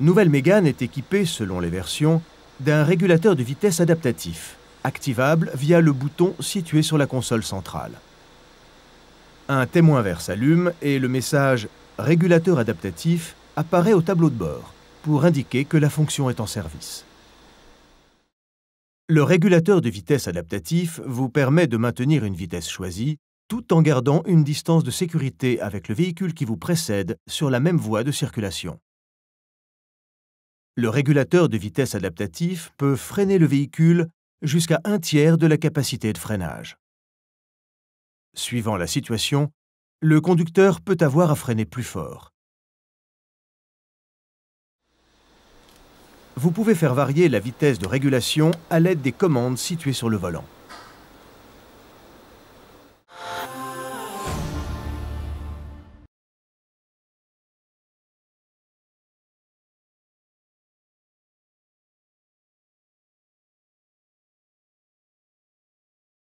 nouvelle Mégane est équipée, selon les versions, d'un régulateur de vitesse adaptatif, activable via le bouton situé sur la console centrale. Un témoin vert s'allume et le message Régulateur adaptatif apparaît au tableau de bord pour indiquer que la fonction est en service. Le régulateur de vitesse adaptatif vous permet de maintenir une vitesse choisie tout en gardant une distance de sécurité avec le véhicule qui vous précède sur la même voie de circulation. Le régulateur de vitesse adaptatif peut freiner le véhicule jusqu'à un tiers de la capacité de freinage. Suivant la situation, le conducteur peut avoir à freiner plus fort. Vous pouvez faire varier la vitesse de régulation à l'aide des commandes situées sur le volant.